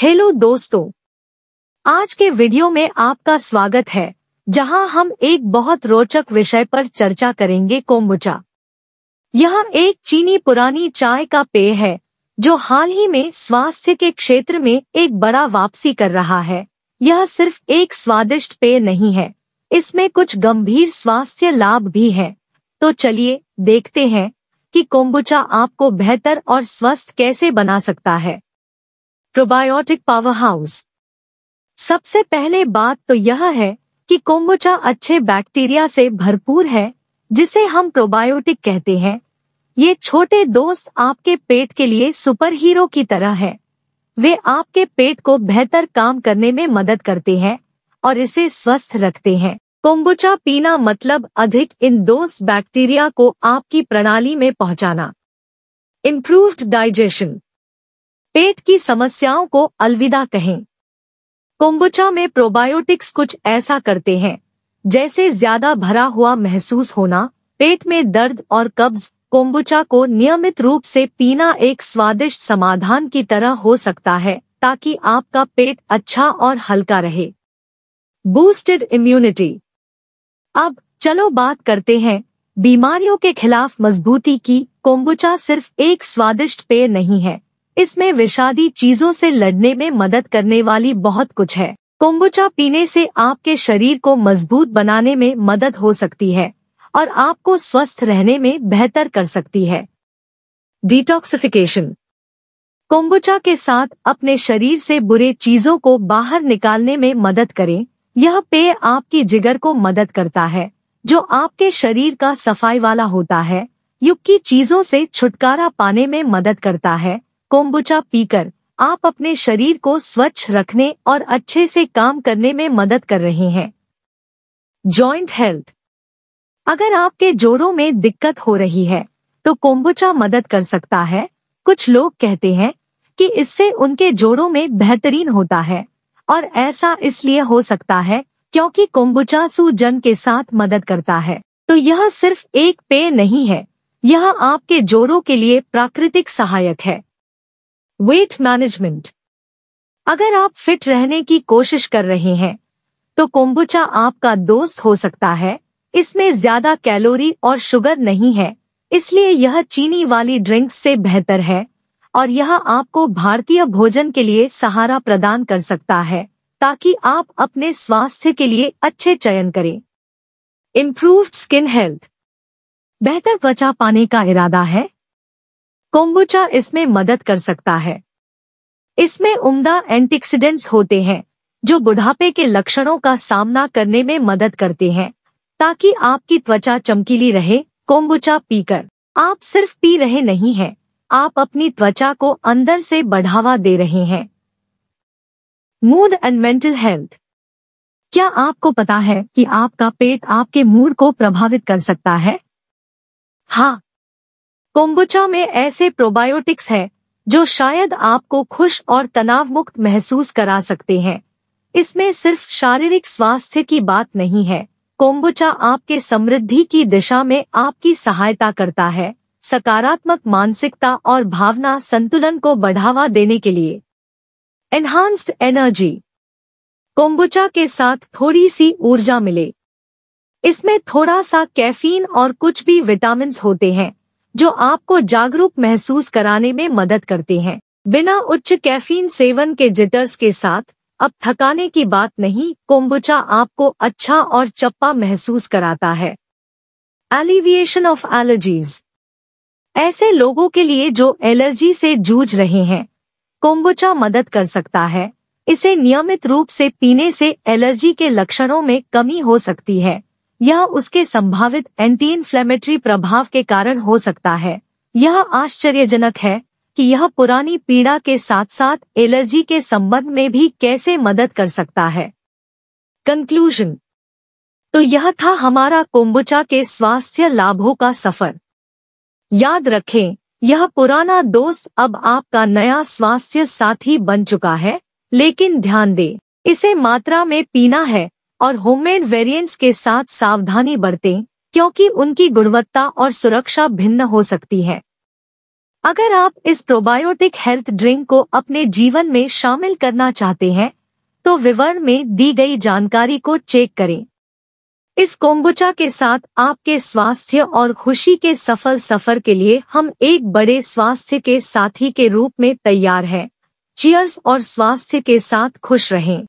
Hello दोस्तों आज के वीडियो में आपका स्वागत है जहां हम एक बहुत रोचक विषय पर चर्चा करेंगे कोम्बुचा यह एक चीनी पुरानी चाय का पेय है जो हाल ही में स्वास्थ्य के क्षेत्र में एक बड़ा वापसी कर रहा है यह सिर्फ एक स्वादिष्ट पेय नहीं है इसमें कुछ गंभीर स्वास्थ्य लाभ भी हैं। तो चलिए देखते हैं कि कोम्बुचा आपको बेहतर और स्वस्थ कैसे बना सकता है प्रोबायोटिक पावर हाउस सबसे पहले बात तो यह है कि कोम्बुचा अच्छे बैक्टीरिया से भरपूर है जिसे हम प्रोबायोटिक कहते हैं ये छोटे दोस्त आपके पेट के लिए सुपर हीरो की तरह है वे आपके पेट को बेहतर काम करने में मदद करते हैं और इसे स्वस्थ रखते हैं कोम्बुचा पीना मतलब अधिक इन दोस्त बैक्टीरिया को आपकी प्रणाली में पहुंचाना इम्प्रूव्ड डाइजेशन पेट की समस्याओं को अलविदा कहें कोम्बुचा में प्रोबायोटिक्स कुछ ऐसा करते हैं जैसे ज्यादा भरा हुआ महसूस होना पेट में दर्द और कब्ज कोम्बुचा को नियमित रूप से पीना एक स्वादिष्ट समाधान की तरह हो सकता है ताकि आपका पेट अच्छा और हल्का रहे बूस्टेड इम्यूनिटी अब चलो बात करते हैं बीमारियों के खिलाफ मजबूती की कोम्बुचा सिर्फ एक स्वादिष्ट पेय नहीं है इसमें विषादी चीजों से लड़ने में मदद करने वाली बहुत कुछ है कोम्बुचा पीने से आपके शरीर को मजबूत बनाने में मदद हो सकती है और आपको स्वस्थ रहने में बेहतर कर सकती है डिटॉक्सिफिकेशन कोम्बुचा के साथ अपने शरीर से बुरे चीजों को बाहर निकालने में मदद करें यह पेय आपकी जिगर को मदद करता है जो आपके शरीर का सफाई वाला होता है युग की चीजों से छुटकारा पाने में मदद करता है कोम्बुचा पीकर आप अपने शरीर को स्वच्छ रखने और अच्छे से काम करने में मदद कर रहे हैं जॉइंट हेल्थ अगर आपके जोड़ों में दिक्कत हो रही है तो कोम्बुचा मदद कर सकता है कुछ लोग कहते हैं कि इससे उनके जोड़ों में बेहतरीन होता है और ऐसा इसलिए हो सकता है क्योंकि कोम्बुचा सूजन के साथ मदद करता है तो यह सिर्फ एक पेय नहीं है यह आपके जोड़ों के लिए प्राकृतिक सहायक है वेट मैनेजमेंट अगर आप फिट रहने की कोशिश कर रहे हैं तो कोम्बुचा आपका दोस्त हो सकता है इसमें ज्यादा कैलोरी और शुगर नहीं है इसलिए यह चीनी वाली ड्रिंक्स से बेहतर है और यह आपको भारतीय भोजन के लिए सहारा प्रदान कर सकता है ताकि आप अपने स्वास्थ्य के लिए अच्छे चयन करें इम्प्रूव स्किन हेल्थ बेहतर त्वचा पाने का इरादा है कोम्बुचा इसमें मदद कर सकता है इसमें उम्दा एंटीक्सीडेंट्स होते हैं जो बुढ़ापे के लक्षणों का सामना करने में मदद करते हैं ताकि आपकी त्वचा चमकीली रहे कोम्बुचा पीकर आप सिर्फ पी रहे नहीं हैं आप अपनी त्वचा को अंदर से बढ़ावा दे रहे हैं मूड एंड मेंटल हेल्थ क्या आपको पता है कि आपका पेट आपके मूड को प्रभावित कर सकता है हाँ कोम्बुचा में ऐसे प्रोबायोटिक्स हैं जो शायद आपको खुश और तनाव मुक्त महसूस करा सकते हैं इसमें सिर्फ शारीरिक स्वास्थ्य की बात नहीं है कोम्बुचा आपके समृद्धि की दिशा में आपकी सहायता करता है सकारात्मक मानसिकता और भावना संतुलन को बढ़ावा देने के लिए एनहांस्ड एनर्जी कोम्बुचा के साथ थोड़ी सी ऊर्जा मिले इसमें थोड़ा सा कैफीन और कुछ भी विटामिन होते हैं जो आपको जागरूक महसूस कराने में मदद करते हैं बिना उच्च कैफीन सेवन के जिटर्स के साथ अब थकाने की बात नहीं कोम्बुचा आपको अच्छा और चप्पा महसूस कराता है एलिविएशन ऑफ एलर्जीज ऐसे लोगों के लिए जो एलर्जी से जूझ रहे हैं कोम्बुचा मदद कर सकता है इसे नियमित रूप से पीने से एलर्जी के लक्षणों में कमी हो सकती है यह उसके संभावित एंटी इन्फ्लेमेटरी प्रभाव के कारण हो सकता है यह आश्चर्यजनक है कि यह पुरानी पीड़ा के साथ साथ एलर्जी के संबंध में भी कैसे मदद कर सकता है कंक्लूजन तो यह था हमारा कोम्बुचा के स्वास्थ्य लाभों का सफर याद रखें यह पुराना दोस्त अब आपका नया स्वास्थ्य साथी बन चुका है लेकिन ध्यान दें इसे मात्रा में पीना है और होममेड वेरिएंट्स के साथ सावधानी बरतें क्योंकि उनकी गुणवत्ता और सुरक्षा भिन्न हो सकती है अगर आप इस प्रोबायोटिक हेल्थ ड्रिंक को अपने जीवन में शामिल करना चाहते हैं तो विवरण में दी गई जानकारी को चेक करें इस कोम्बुचा के साथ आपके स्वास्थ्य और खुशी के सफल सफर के लिए हम एक बड़े स्वास्थ्य के साथी के रूप में तैयार हैं चीयर्स और स्वास्थ्य के साथ खुश रहें